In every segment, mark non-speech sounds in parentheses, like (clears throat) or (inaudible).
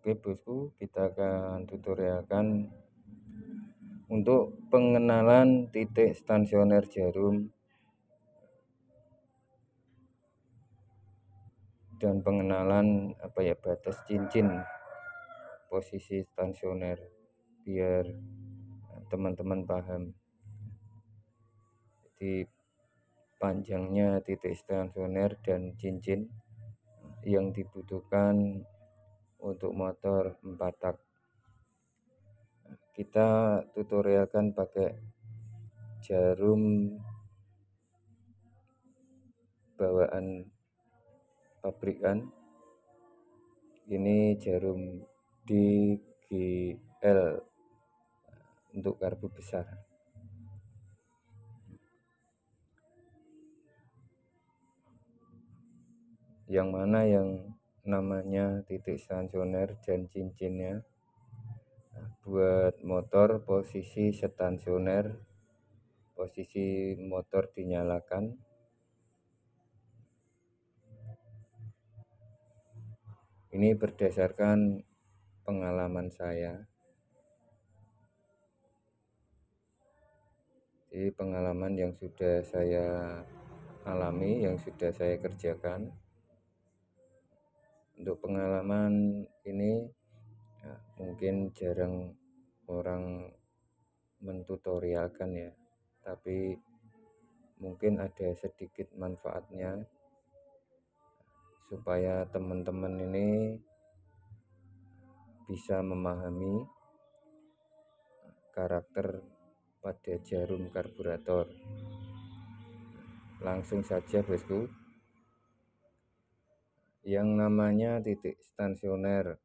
Oke bosku, kita akan tutorialkan untuk pengenalan titik stasioner jarum dan pengenalan apa ya batas cincin posisi stasioner biar eh, teman-teman paham. Jadi panjangnya titik stasioner dan cincin yang dibutuhkan untuk motor empat tak kita tutorialkan pakai jarum bawaan pabrikan ini jarum DGL untuk karbu besar yang mana yang namanya titik stasioner dan cincinnya nah, buat motor posisi stasioner posisi motor dinyalakan ini berdasarkan pengalaman saya jadi pengalaman yang sudah saya alami yang sudah saya kerjakan untuk pengalaman ini ya, mungkin jarang orang mentutorialkan ya tapi mungkin ada sedikit manfaatnya supaya teman-teman ini bisa memahami karakter pada jarum karburator langsung saja bosku yang namanya titik stasioner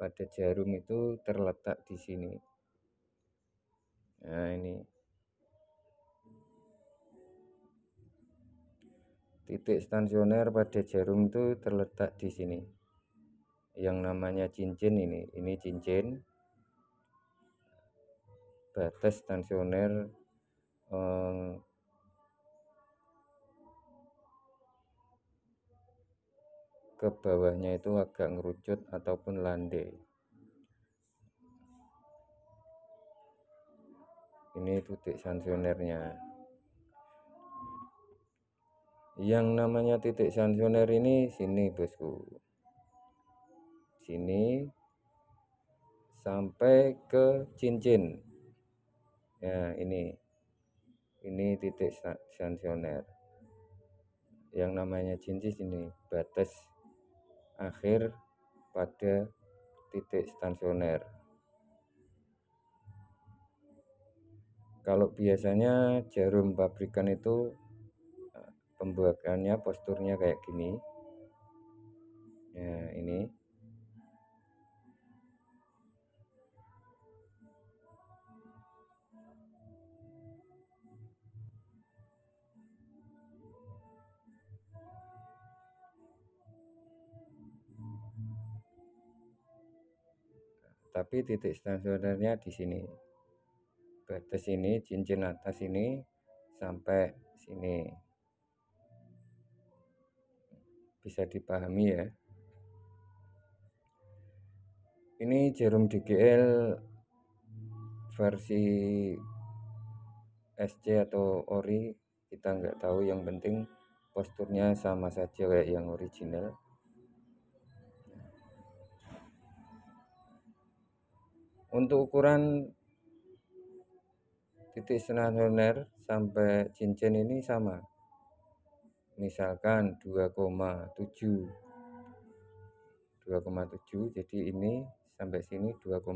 pada jarum itu terletak di sini. Nah, ini titik stasioner pada jarum itu terletak di sini. Yang namanya cincin ini, ini cincin batas stasioner eh, ke bawahnya itu agak ngerucut ataupun landai ini titik sansionernya yang namanya titik sansioner ini sini bosku sini sampai ke cincin ya ini ini titik sansioner yang namanya cincin ini batas akhir pada titik stasioner. Kalau biasanya jarum pabrikan itu eh, pembuatannya posturnya kayak gini. Ya, ini tapi titik stasionernya di sini batas ini cincin atas ini sampai sini bisa dipahami ya ini jarum DGL versi SC atau ori kita nggak tahu yang penting posturnya sama saja kayak yang original untuk ukuran titik senar honer sampai cincin ini sama misalkan 2,7 2,7 jadi ini sampai sini 2,7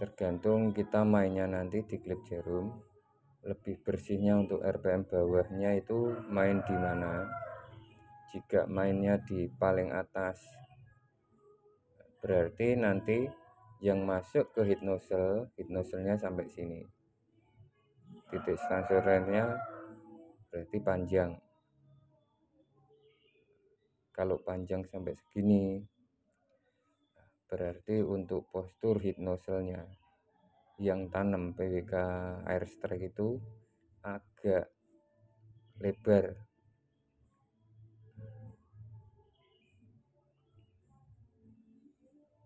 tergantung kita mainnya nanti di klip jarum lebih bersihnya untuk RPM bawahnya itu main di mana jika mainnya di paling atas berarti nanti yang masuk ke heat nozzle heat nozzle-nya sampai sini titik sensornya berarti panjang kalau panjang sampai segini berarti untuk postur heat nozzle-nya yang tanam PWK air strike itu agak lebar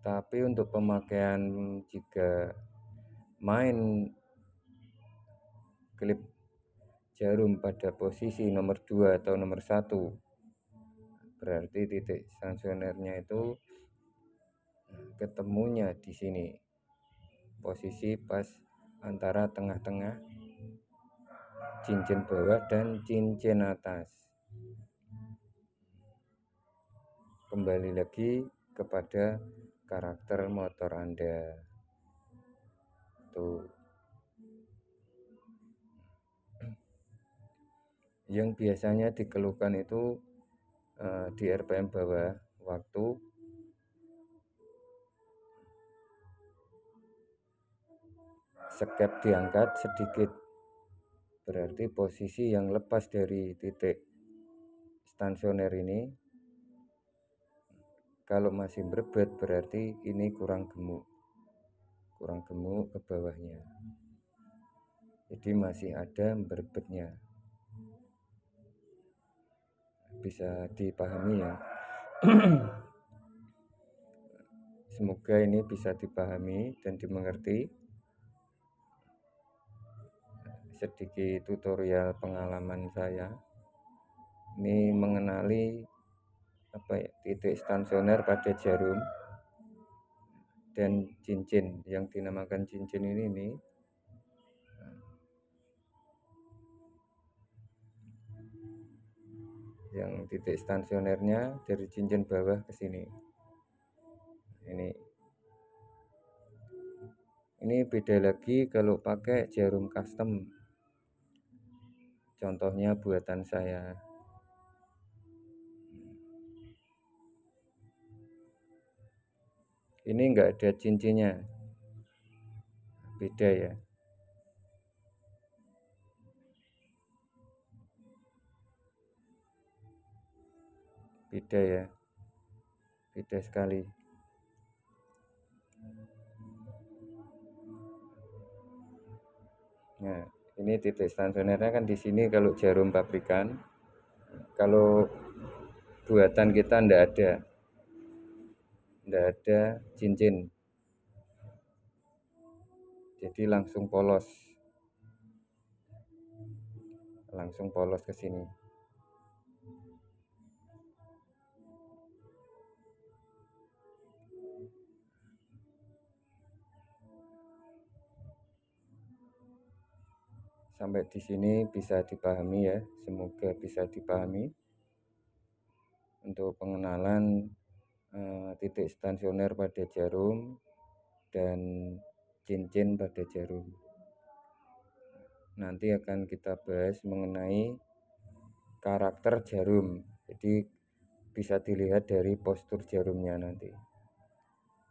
tapi untuk pemakaian jika main klip jarum pada posisi nomor 2 atau nomor 1 berarti titik stasionernya itu ketemunya di sini posisi pas antara tengah-tengah cincin bawah dan cincin atas kembali lagi kepada karakter motor anda tuh yang biasanya dikeluhkan itu uh, di RPM bawah waktu skep diangkat sedikit berarti posisi yang lepas dari titik stansioner ini kalau masih berbet berarti ini kurang gemuk kurang gemuk ke bawahnya jadi masih ada berbetnya bisa dipahami ya (clears throat) semoga ini bisa dipahami dan dimengerti sedikit tutorial pengalaman saya ini mengenali apa ya, titik stansioner pada jarum dan cincin yang dinamakan cincin ini ini yang titik stansionernya dari cincin bawah ke sini ini ini beda lagi kalau pakai jarum custom Contohnya buatan saya. Ini enggak ada cincinnya. Beda ya. Beda ya. Beda sekali. Nah ini titik stasionernya kan di sini kalau jarum pabrikan kalau buatan kita ndak ada ndak ada cincin jadi langsung polos langsung polos ke sini sampai di sini bisa dipahami ya. Semoga bisa dipahami. Untuk pengenalan eh, titik stasioner pada jarum dan cincin pada jarum. Nanti akan kita bahas mengenai karakter jarum. Jadi bisa dilihat dari postur jarumnya nanti.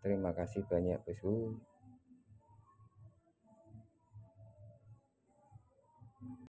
Terima kasih banyak, besok